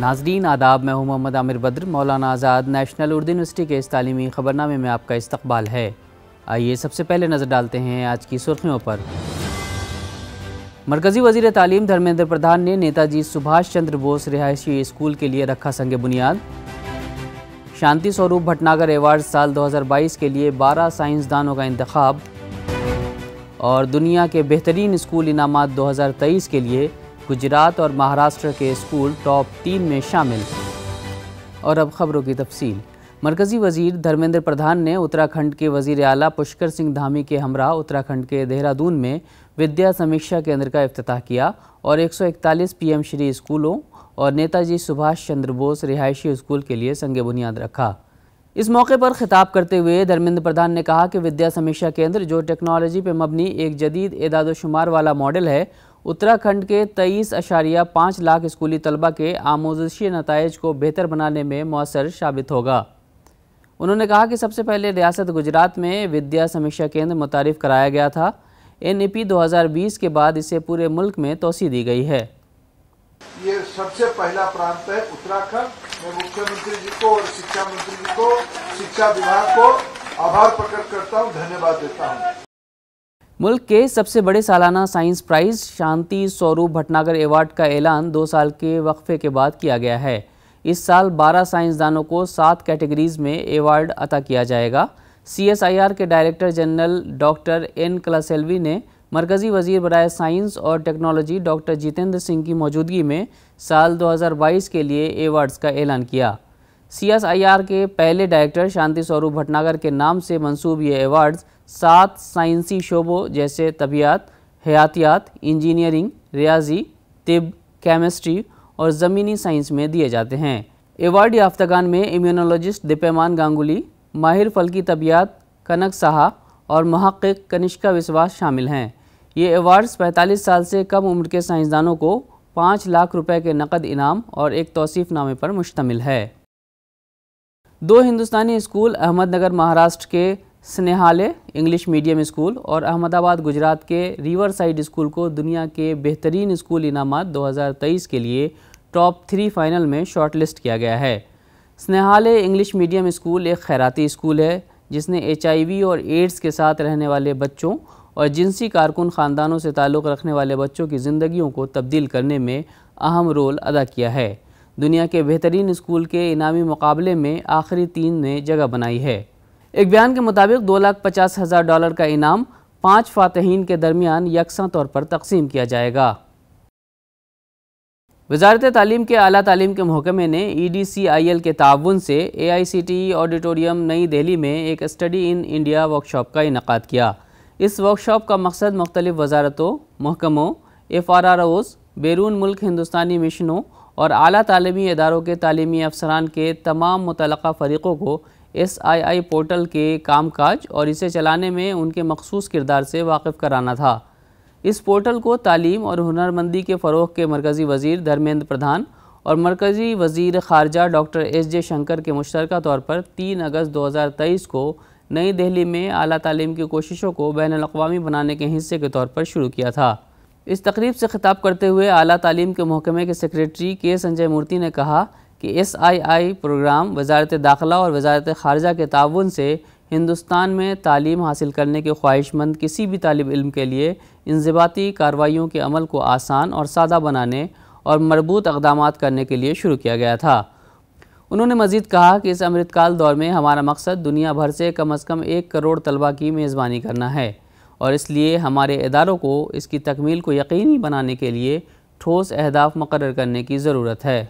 नाजरीन आदाब मैं हूँ मोहम्मद आमिर बद्र मौलाना आज़ाद नेशनल उर्दू यूनिवर्सिटी के इस तालीमी ख़बरनामे में आपका इस्तबाल है आइए सबसे पहले नज़र डालते हैं आज की सुर्खियों पर मरकज़ी वजीर तालीम धर्मेंद्र प्रधान ने नेताजी सुभाष चंद्र बोस रिहायशी स्कूल के लिए रखा संग बुनियाद शांति स्वरूप भटनागर एवार्ड साल 2022 के लिए 12 साइंसदानों का इंतखब और दुनिया के बेहतरीन स्कूल इनाम 2023 के लिए गुजरात और महाराष्ट्र के स्कूल टॉप तीन में शामिल और अब खबरों की तफसील मरकज़ी वजीर धर्मेंद्र प्रधान ने उत्तराखंड के वजीर अला पुष्कर सिंह धामी के हमरा उत्तराखंड के देहरादून में विद्या समीक्षा केंद्र का अफ्ताह किया और 141 पीएम श्री स्कूलों और नेताजी सुभाष चंद्र बोस रिहायशी स्कूल के लिए संग बुनियाद रखा इस मौके पर खिताब करते हुए धर्मेंद्र प्रधान ने कहा कि विद्या समीक्षा केंद्र जो टेक्नोलॉजी पर मबनी एक जदीद एदाद वाला मॉडल है उत्तराखंड के तेईस अशारिया पाँच लाख स्कूली तलबा के आमोजशी नतज को बेहतर बनाने में मौसर साबित होगा उन्होंने कहा कि सबसे पहले रियासत गुजरात में विद्या समीक्षा केंद्र मुतारफ़ कराया गया था एन ई पी दो हज़ार बीस के बाद इसे पूरे मुल्क में तोसी दी गई है ये सबसे पहला प्रांत है उत्तराखंड मैं मुख्यमंत्री जी को और शिक्षा मंत्री जी को शिक्षा विभाग को आभार प्रकट करता हूँ धन्यवाद देता हूँ मुल्क के सबसे बड़े सालाना साइंस प्राइज शांति स्वरूप भटनागर एवार्ड का ऐलान दो साल के वक्फे के बाद किया गया है इस साल 12 साइंसदानों को सात कैटेगरीज में एवार्ड अता किया जाएगा सीएसआईआर के director general doctor N Kalaselvi ने मरकज़ी वजीर बरए साइंस और टेक्नोलॉजी डॉक्टर जितेंद्र सिंह की मौजूदगी में साल 2022 के लिए एवार्ड्स का ऐलान किया सीएसआईआर के पहले डायरेक्टर शांति स्वरूप भटनागर के नाम से मंसूब ये एवार्ड्स सात साइंसी शोबों जैसे तबियात हयातियात इंजीनियरिंग रियाजी तिब केमिस्ट्री और ज़मीनी साइंस में दिए जाते हैं एवार्ड याफ्तगान में इम्यूनोलॉजिस्ट दिपेमान गांगुली माहिर फलकी तबियात कनक साहा और महक़ कनिष्का विश्वास शामिल हैं ये एवार्ड्स 45 साल से कम उम्र के साइंसदानों को पाँच लाख रुपए के नकद इनाम और एक तोसीफ़नामे पर मुश्तमिल है दो हिंदुस्तानी स्कूल अहमदनगर महाराष्ट्र के स्नेहालय इंग्लिश मीडियम स्कूल और अहमदाबाद गुजरात के रिवर साइड स्कूल को दुनिया के बेहतरीन स्कूल इनामत 2023 के लिए टॉप थ्री फाइनल में शॉर्टलिस्ट किया गया है स्नेहालय इंग्लिश मीडियम स्कूल एक खैराती स्कूल है जिसने एच और एड्स के साथ रहने वाले बच्चों और जिनसी कारकुन ख़ानदानों से ताल्लुक़ रखने वाले बच्चों की ज़िंदगियों को तब्दील करने में अहम रोल अदा किया है दुनिया के बेहतरीन स्कूल के इनामी मुकाबले में आखिरी तीन ने जगह बनाई है एक बयान के मुताबिक दो लाख पचास हज़ार डॉलर का इनाम पाँच फ़ातहन के दरमियान यकसा तौर पर तकसीम किया जाएगा वजारत तालीम के अली तालीम के महकमे ने E D C I L के ताउन से ए आई सी टी ऑडिटोरियम नई दिल्ली में एक स्टडी इन इंडिया वर्कशॉप का इनका किया इस वर्कशॉप का मकसद मुख्तलिफ वजारतों महकमों एफ आर आर ओज़ बैरून मुल्क हिंदुस्तानी मिशनों और अली तलीमी इदारों के तलीमी अफसरान के तमाम मुतल फ़रीक़ों को एस आई आई पोर्टल के कामकाज और इसे चलाने में उनके मखसूस किरदार से वाकिफ़ कराना था इस पोर्टल को तालीम और हुनरमंदी के फ़रोग के मरकज़ी वज़ी धर्मेंद्र प्रधान और मरकज़ी वज़ी ख़ारजा डॉक्टर एस जे शंकर के मुशतरक तौर पर तीन अगस्त दो हज़ार तेईस को नई दिल्ली में अली तालीम की कोशिशों को बैन अवी बनाने के हिस्से के तौर पर शुरू किया था इस तकरीब से ख़िताब करते हुए अली तालीम के महकमे के सेक्रेटरी के संजय मूर्ति ने कहा कि एस आई आई प्रोग्राम वजारत दाखिला और वजारत ख़ारजा के तान से हिंदुस्तान में तालीम हासिल करने के ख्वाहिशमंद किसी भी तालब इल्म के लिए इंजबाती कार्रवाई के अमल को आसान और सादा बनाने और मरबूत इकदाम करने के लिए शुरू किया गया था उन्होंने मजीद कहा कि इस अमृतकाल दौर में हमारा मकसद दुनिया भर से कम अज़ कम एक करोड़ तलबा की मेज़बानी करना है और इसलिए हमारे इदारों को इसकी तकमील को यकीनी बनाने के लिए ठोस अहदाफ मुकर करने की ज़रूरत है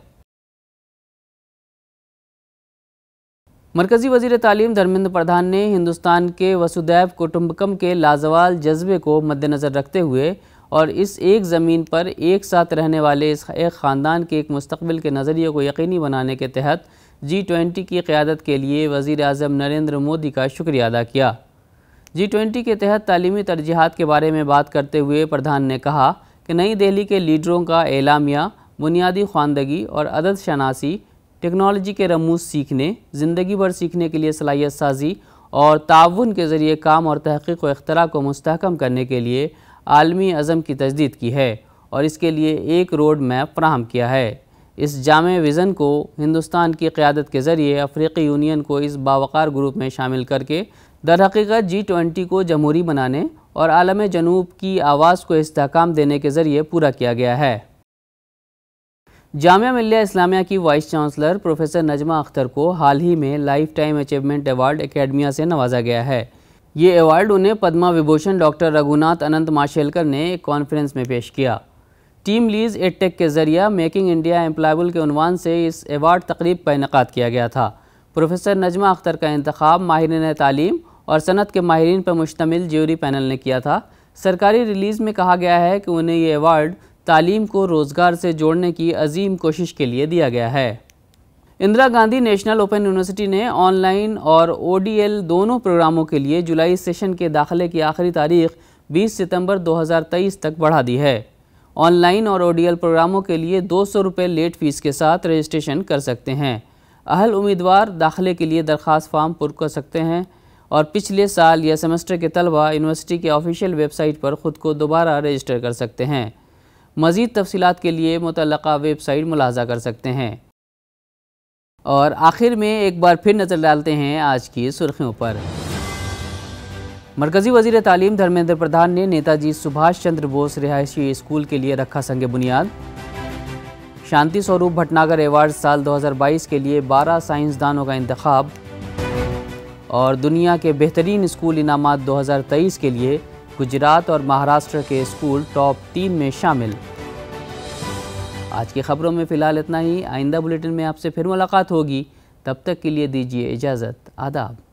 मरकज़ी वजीर तालीम धर्मेंद्र प्रधान ने हिंदुस्तान के वसुदैव कुटुम्बकम के लाजवाल जज्बे को मद्दनज़र रखते हुए और इस एक ज़मीन पर एक साथ रहने वाले इस एक ख़ानदान के एक मुस्तबिल के नज़रिए को यकीनी बनाने के तहत जी ट्वेंटी की क़्यादत के लिए वज़ी अजम नरेंद्र मोदी का शुक्रिया अदा किया जी ट्वेंटी के तहत तलीमी तरजीहत के बारे में बात करते हुए प्रधान ने कहा कि नई दिल्ली के लीडरों का एलामिया बुनियादी ख्वानदगी और अदद शनासी टेक्नोलॉजी के रमूज सीखने ज़िंदगी भर सीखने के लिए सलाहियत साजी और ताउन के ज़रिए काम और तहक़ीक व अख्तरा को मस्तकम करने के लिए आलमी अज़म की तजदीद की है और इसके लिए एक रोड मैप फ्राहम किया है इस जाम विज़न को हिंदुस्तान की क़्यादत के ज़रिए अफ्रीकी यूनियन को इस बावकार ग्रुप में शामिल करके दरहकीकत जी ट्वेंटी को जमहूरी बनाने और आलम जनूब की आवाज़ को इसकाम देने के ज़रिए पूरा किया गया है जामिया मिल्लिया इस्लामिया की vice chancellor professor Najma Akhtar को हाल ही में life time achievement award academia से नवाजा गया है ये अवार्ड उन्हें पद्मा विभूषण डॉक्टर रघुनाथ अनंत माशेलकर ने एक कॉन्फ्रेंस में पेश किया टीम लीज एटेक के जरिए मेकिंग इंडिया एम्प्लायबल के उनवान से इस अवार्ड तकरीब का इनका किया गया था प्रोफेसर नजमा अख्तर का इंतब माहरीन तालीम और सनत के माहरीन पर मुश्तमिल ज्यूरी पैनल ने किया था सरकारी रिलीज़ में कहा गया है कि उन्हें ये अवार्ड तालीम को रोज़गार से जोड़ने की अजीम कोशिश के लिए दिया गया है Indira Gandhi national open university ने ऑनलाइन और ओ दोनों प्रोग्रामों के लिए जुलाई सेशन के दाखिले की आखिरी तारीख 20 सितंबर 2023 तक बढ़ा दी है ऑनलाइन और ओ प्रोग्रामों के लिए दो सौ रुपये लेट फीस के साथ रजिस्ट्रेशन कर सकते हैं अहल उम्मीदवार दाखिले के लिए दरख्वास्त फॉर्म पुर कर सकते हैं और पिछले साल या सेमेस्टर के तलबा यूनिवर्सिटी के ऑफिशियल वेबसाइट पर ख़ुद को दोबारा रजिस्टर कर सकते हैं मज़ीद तफसी के लिए मुतल वेबसाइट मुलाजा कर सकते हैं और आखिर में एक बार फिर नज़र डालते हैं आज की सुर्खियों पर मरकज़ी वजी तालीम धर्मेंद्र प्रधान ने नेताजी सुभाष चंद्र बोस रिहायशी स्कूल के लिए रखा संग बुनियाद शांति स्वरूप भटनागर एवार्ड साल 2022 के लिए 12 साइंसदानों का इंतखब और दुनिया के बेहतरीन स्कूल इनाम 2023 के लिए गुजरात और महाराष्ट्र के स्कूल टॉप तीन में शामिल आज की खबरों में फ़िलहाल इतना ही आइंदा बुलेटिन में आपसे फिर मुलाकात होगी तब तक के लिए दीजिए इजाज़त आदाब